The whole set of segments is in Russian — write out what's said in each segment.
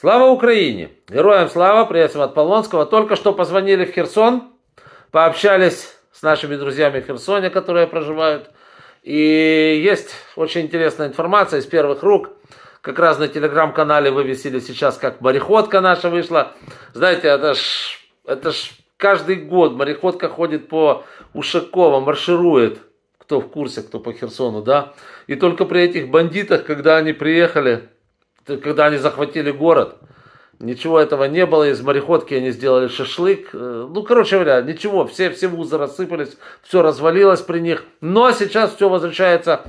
Слава Украине! Героям слава! Приветствуем от Полонского. Только что позвонили в Херсон, пообщались с нашими друзьями в Херсоне, которые проживают. И есть очень интересная информация из первых рук. Как раз на телеграм-канале вывесили сейчас, как мореходка наша вышла. Знаете, это ж, это ж каждый год мореходка ходит по Ушакова, марширует. Кто в курсе, кто по Херсону, да? И только при этих бандитах, когда они приехали, когда они захватили город, ничего этого не было, из мореходки они сделали шашлык. Э, ну, короче говоря, ничего, все, все вузы рассыпались, все развалилось при них. Но сейчас все возвращается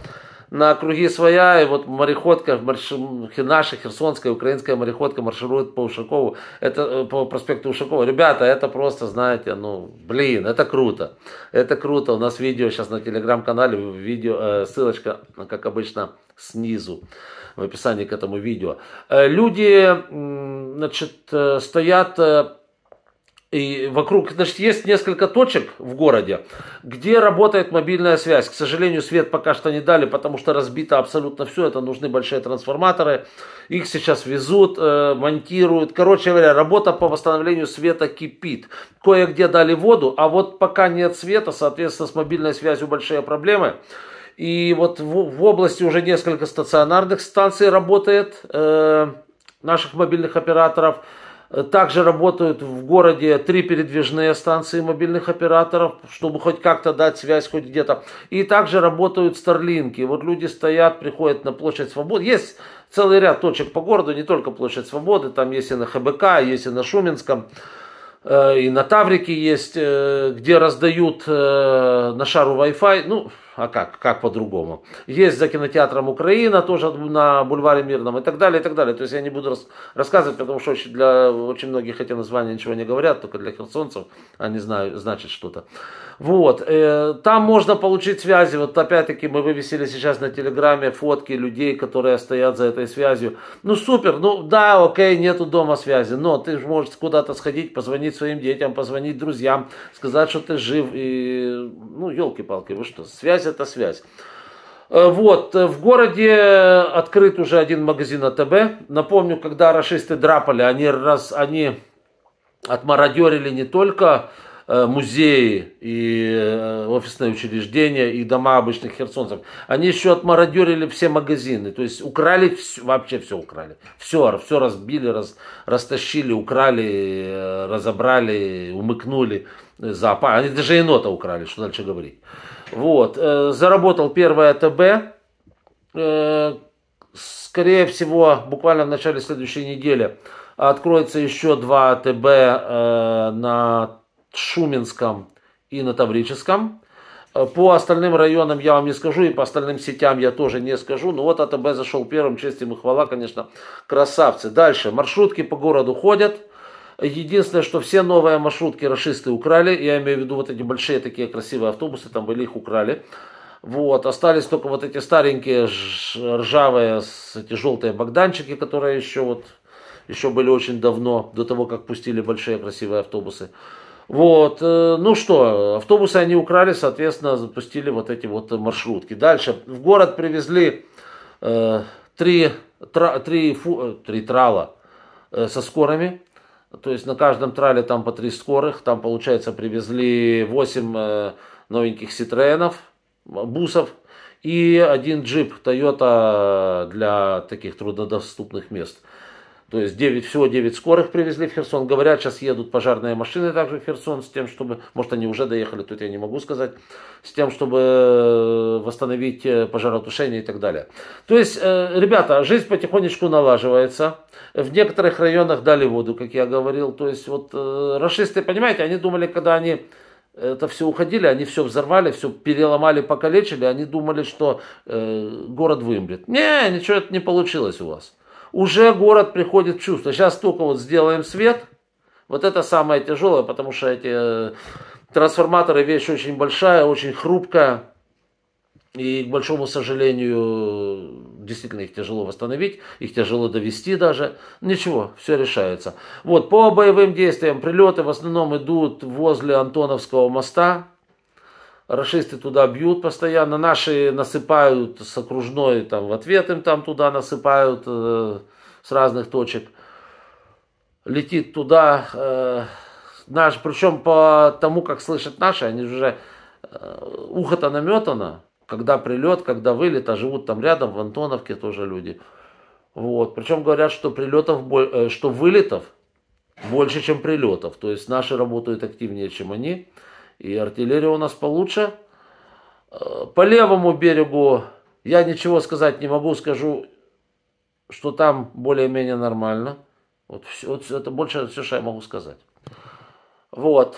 на круги своя, и вот мореходка, марш... наша херсонская, украинская мореходка марширует по Ушакову, это э, по проспекту Ушакова. Ребята, это просто, знаете, ну, блин, это круто. Это круто. У нас видео сейчас на телеграм-канале, видео, э, ссылочка, как обычно, снизу в описании к этому видео. Э, люди, значит, э, стоят и вокруг, значит, есть несколько точек в городе, где работает мобильная связь. К сожалению, свет пока что не дали, потому что разбито абсолютно все. Это нужны большие трансформаторы. Их сейчас везут, э, монтируют. Короче говоря, работа по восстановлению света кипит. Кое-где дали воду, а вот пока нет света, соответственно, с мобильной связью большие проблемы. И вот в, в области уже несколько стационарных станций работает э, наших мобильных операторов. Также работают в городе три передвижные станции мобильных операторов, чтобы хоть как-то дать связь хоть где-то. И также работают старлинки. Вот люди стоят, приходят на площадь Свободы. Есть целый ряд точек по городу, не только площадь Свободы, там есть и на ХБК, есть и на Шуминском э, и на Таврике есть, э, где раздают э, на шару Wi-Fi. Ну, а как? Как по-другому? Есть за кинотеатром Украина, тоже на бульваре Мирном и так далее, и так далее. То есть я не буду рас- рассказывать, потому что очень, для очень многих эти названия ничего не говорят, только для херсонцев они знают, значат что-то. Вот. Э, там можно получить связи. Вот опять-таки мы вывесили сейчас на Телеграме фотки людей, которые стоят за этой связью. Ну супер, ну да, окей, нету дома связи, но ты же можешь куда-то сходить, позвонить своим детям, позвонить друзьям, сказать, что ты жив. И, ну, елки-палки, вы что, связь эта связь. Э, вот, э, в городе открыт уже один магазин АТБ. Напомню, когда расисты драпали, они, раз, они отмародерили не только Э, музеи и э, офисные учреждения и дома обычных херсонцев. Они еще отмародерили все магазины, то есть украли все, вообще все украли. Все, все разбили, раз, растащили, украли, э, разобрали, умыкнули запах. Они даже енота украли, что дальше говорить. Вот, заработал первое а ТБ, скорее всего, буквально в начале следующей недели откроется еще два а ТБ на Шуминском и на Таврическом. Э, по остальным районам я вам не скажу, и по остальным сетям я тоже не скажу. Но ну, вот АТБ зашел первым, честь ему хвала, конечно, красавцы. Дальше, маршрутки по городу ходят. Единственное, что все новые маршрутки расисты украли. Я имею в виду вот эти большие такие красивые автобусы, там были, их украли. Вот, остались только вот эти старенькие ржавые, эти желтые богданчики, которые еще вот, еще были очень давно, до того, как пустили большие красивые автобусы. Вот, э, ну что, автобусы они украли, соответственно, запустили вот эти вот маршрутки. Дальше в город привезли э, три, тра, три, фу, э, три трала э, со скорами. То есть на каждом трале там по три скорых. Там, получается, привезли 8 э, новеньких Ситроенов, бусов и один джип Toyota для таких труднодоступных мест. То есть 9, всего 9 скорых привезли в Херсон. Говорят, сейчас едут пожарные машины также в Херсон с тем, чтобы, может они уже доехали, тут я не могу сказать, с тем, чтобы э, восстановить э, пожаротушение и так далее. То есть, э, ребята, жизнь потихонечку налаживается. В некоторых районах дали воду, как я говорил. То есть вот расисты, понимаете, они думали, когда они это все уходили, они все взорвали, все переломали, покалечили, они думали, что э, город вымрет. Не, ничего это не получилось у вас уже город приходит в чувство. Сейчас только вот сделаем свет. Вот это самое тяжелое, потому что эти э, трансформаторы вещь очень большая, очень хрупкая. И, к большому сожалению, действительно их тяжело восстановить, их тяжело довести даже. Ничего, все решается. Вот, по боевым действиям прилеты в основном идут возле Антоновского моста. Рашисты туда бьют постоянно, наши насыпают с окружной, там, в ответ им там туда насыпают э, с разных точек. Летит туда э, наш, причем по тому, как слышат наши, они уже э, ухо-то наметано, когда прилет, когда вылет, а живут там рядом, в Антоновке тоже люди. Вот. Причем говорят, что прилетов, э, что вылетов больше, чем прилетов. То есть наши работают активнее, чем они и артиллерия у нас получше. Э, по левому берегу я ничего сказать не могу, скажу, что там более-менее нормально. Вот, все, вот это больше все, что я могу сказать. Вот.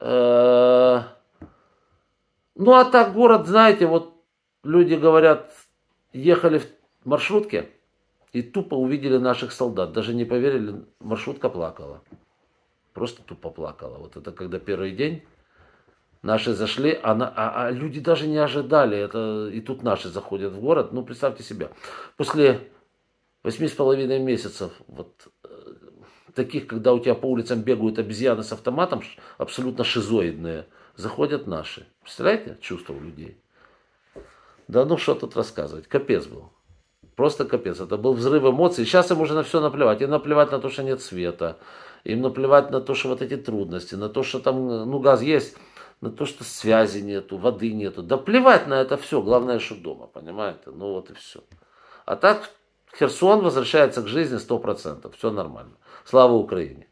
Э, ну а так город, знаете, вот люди говорят, ехали в маршрутке и тупо увидели наших солдат. Даже не поверили, маршрутка плакала. Просто тупо плакала. Вот это когда первый день Наши зашли, а, а, а люди даже не ожидали. Это, и тут наши заходят в город. Ну, представьте себе, после восьми с половиной месяцев вот э, таких, когда у тебя по улицам бегают обезьяны с автоматом, абсолютно шизоидные, заходят наши. Представляете чувство у людей? Да ну что тут рассказывать, капец был. Просто капец, это был взрыв эмоций. Сейчас им уже на все наплевать. Им наплевать на то, что нет света. Им наплевать на то, что вот эти трудности, на то, что там, э, ну, газ есть, на то, что связи нету, воды нету. Да плевать на это все, главное, что дома, понимаете? Ну вот и все. А так Херсон возвращается к жизни 100%, все нормально. Слава Украине!